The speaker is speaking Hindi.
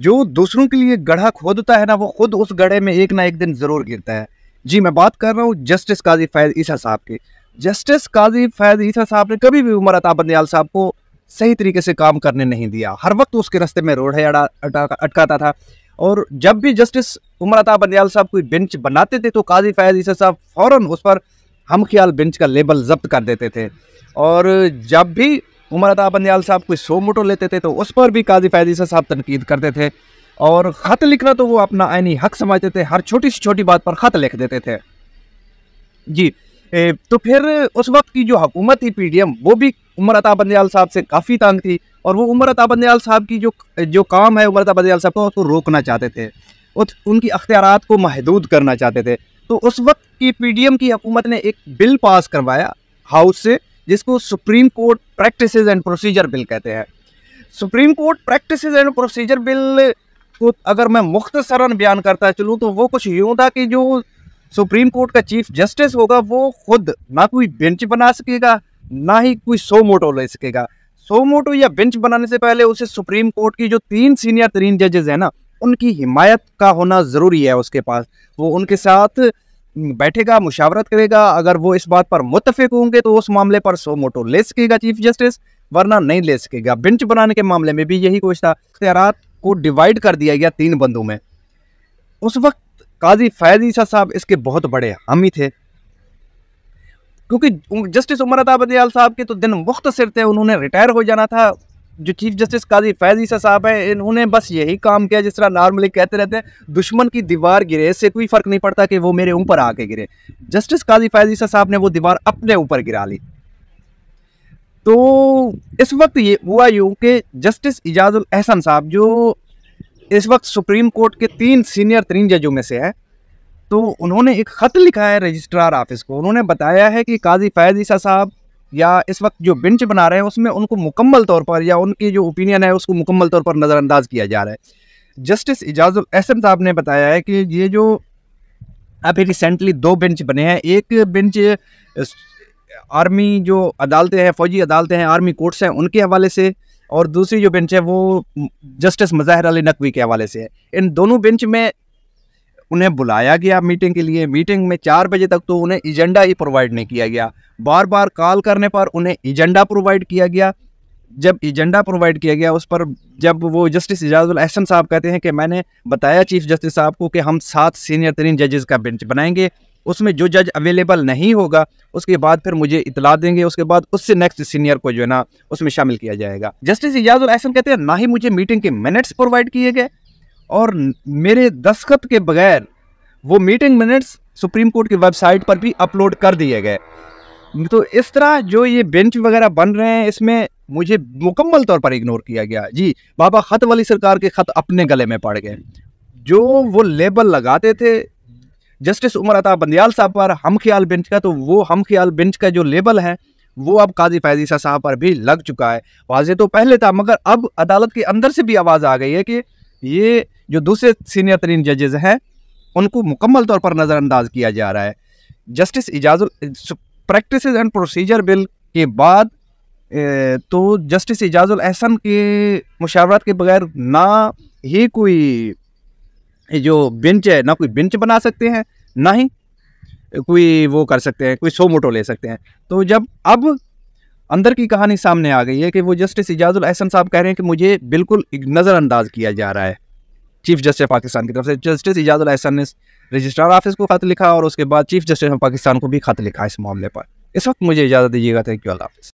जो दूसरों के लिए गढ़ा खोदता है ना वो खुद उस गढ़े में एक ना एक दिन ज़रूर गिरता है जी मैं बात कर रहा हूँ जस्टिस काजी फैज़ ईसा साहब की जस्टिस काजी फैज़ ईसा साहब ने कभी भी उमर अता बंदयाल साहब को सही तरीके से काम करने नहीं दिया हर वक्त उसके रस्ते में रोड है अटकाता था और जब भी जस्टिस उमर अता बंदयाल साहब कोई बेंच बनाते थे तो काजी फैज़ ईसा साहब फ़ौर उस पर हम ख्याल बेंच का लेबल जब्त कर देते थे और जब भी उमर अता बंदयाल साहब कोई सो मोटो लेते थे तो उस पर भी काजी फायदीसा साहब तनकीद करते थे और ख़त लिखना तो वो अपना आइनी हक समझते थे हर छोटी से छोटी बात पर ख़त लिख देते थे जी ए, तो फिर उस वक्त की जो हुकूमत थी पी वो भी उमर अता बंदयाल साहब से काफ़ी तंग थी और वो उमर अता बंदयाल साहब की जो जो काम है उमर अता बंदयाल साहब का उसको रोकना चाहते थे उनकी अख्तियार को महदूद करना चाहते थे तो उस वक्त की पीडीएम की हुकूमत ने एक बिल पास करवाया हाउस से जिसको Supreme Court Practice and procedure Bill कहते हैं Supreme Court Practice and procedure Bill को अगर मैं मुख्तसरा बयान करता चलूँ तो वो कुछ यूँ था कि जो सुप्रीम कोर्ट का चीफ जस्टिस होगा वो खुद ना कोई बेंच बना सकेगा ना ही कोई सो मोटो ले सकेगा सो मोटो या बेंच बनाने से पहले उसे सुप्रीम कोर्ट की जो तीन सीनियर तरीन जजेज हैं ना उनकी हिमायत का होना ज़रूरी है उसके पास वो उनके साथ बैठेगा मुशावरत करेगा अगर वो इस बात पर मुतफिक होंगे तो उस मामले पर सो मोटो ले सकेगा चीफ जस्टिस वरना नहीं ले सकेगा बेंच बनाने के मामले में भी यही कुछ था इख्तियार को डिवाइड कर दिया गया तीन बंदों में उस वक्त काजी फैज ईसा साहब इसके बहुत बड़े हामी थे क्योंकि जस्टिस उमर अताब साहब के तो दिन मुख्तसर थे उन्होंने रिटायर हो जाना था जो चीफ जस्टिस काजी फैज ईसा साहब हैं इन्होंने बस यही काम किया जिस तरह नॉर्मली कहते रहते हैं दुश्मन की दीवार गिरे इससे कोई फ़र्क नहीं पड़ता कि वो मेरे ऊपर आके गिरे जस्टिस काजी फैज ईसा साहब ने वो दीवार अपने ऊपर गिरा ली तो इस वक्त ये हुआ यूँ कि जस्टिस इजाजुल अहसन साहब जो इस वक्त सुप्रीम कोर्ट के तीन सीनियर तीन जजों में से हैं तो उन्होंने एक ख़त लिखा है रजिस्ट्रार ऑफिस को उन्होंने बताया है कि काजी फैज ईसा साहब या इस वक्त जो बेंच बना रहे हैं उसमें उनको मुकम्मल तौर पर या उनकी जो ओपिनियन है उसको मुकम्मल तौर पर नज़रअंदाज किया जा रहा है जस्टिस इजाज़ एस साहब ने बताया है कि ये जो अभी रिसेंटली दो बेंच बने हैं एक बेंच आर्मी जो अदालतें हैं फ़ौजी अदालतें हैं आर्मी कोर्ट्स हैं उनके हवाले से और दूसरी जो बेंच है वो जस्टिस मज़ाहिर अली नकवी के हवाले से है इन दोनों बेंच में उन्हें बुलाया गया मीटिंग के लिए मीटिंग में चार बजे तक तो उन्हें एजेंडा ही प्रोवाइड नहीं किया गया बार बार कॉल करने पर उन्हें एजेंडा प्रोवाइड किया गया जब एजेंडा प्रोवाइड किया गया उस पर जब वो जस्टिस इजाजुल अहसन साहब कहते हैं कि मैंने बताया चीफ जस्टिस साहब को कि हम सात सीनियर तरीन जजेस का बेंच बनाएंगे उसमें जो जज अवेलेबल नहीं होगा उसके बाद फिर मुझे इतला देंगे उसके बाद उससे नेक्स्ट सीनियर को जो है ना उसमें शामिल किया जाएगा जस्टिस एजाजुल अहसन कहते हैं ना ही मुझे मीटिंग के मिनट्स प्रोवाइड किए गए और मेरे दस्खत के बगैर वो मीटिंग मिनट्स सुप्रीम कोर्ट की वेबसाइट पर भी अपलोड कर दिए गए तो इस तरह जो ये बेंच वगैरह बन रहे हैं इसमें मुझे मुकम्मल तौर पर इग्नोर किया गया जी बाबा ख़त वाली सरकार के ख़त अपने गले में पड़ गए जो वो लेबल लगाते थे जस्टिस उमर अता बंदियाल साहब पर हम ख्याल बेंच का तो वो हम ख्याल बेंच का जो लेबल है वो अब काजी फैजीसा साहब पर भी लग चुका है वाजे तो पहले था मगर अब अदालत के अंदर से भी आवाज़ आ गई है कि ये जो दूसरे सीनियर तरीन जजेज़ हैं उनको मुकम्मल तौर पर नज़रअंदाज किया जा रहा है Justice Ijaz practice and procedure bill के बाद तो जस्टिस इजाजुल एहसन के मुशावरत के बगैर ना ही कोई जो बेंच है ना कोई बेंच बना सकते हैं ना ही कोई वो कर सकते हैं कोई सो मोटो ले सकते हैं तो जब अब अंदर की कहानी सामने आ गई है कि वो जस्टिस इजाजुल अहसन साहब कह रहे हैं कि मुझे बिल्कुल नज़रअंदाज किया जा रहा है चीफ जस्टिस पाकिस्तान की तरफ से जस्टिस इजाजुल अहसन ने रजिस्ट्रार ऑफिस को खत लिखा और उसके बाद चीफ जस्टिस ऑफ पाकिस्तान को भी खत लिखा इस मामले पर इस वक्त मुझे इजाज़त दीजिएगा थैंक यू अल्लाह हाफिज़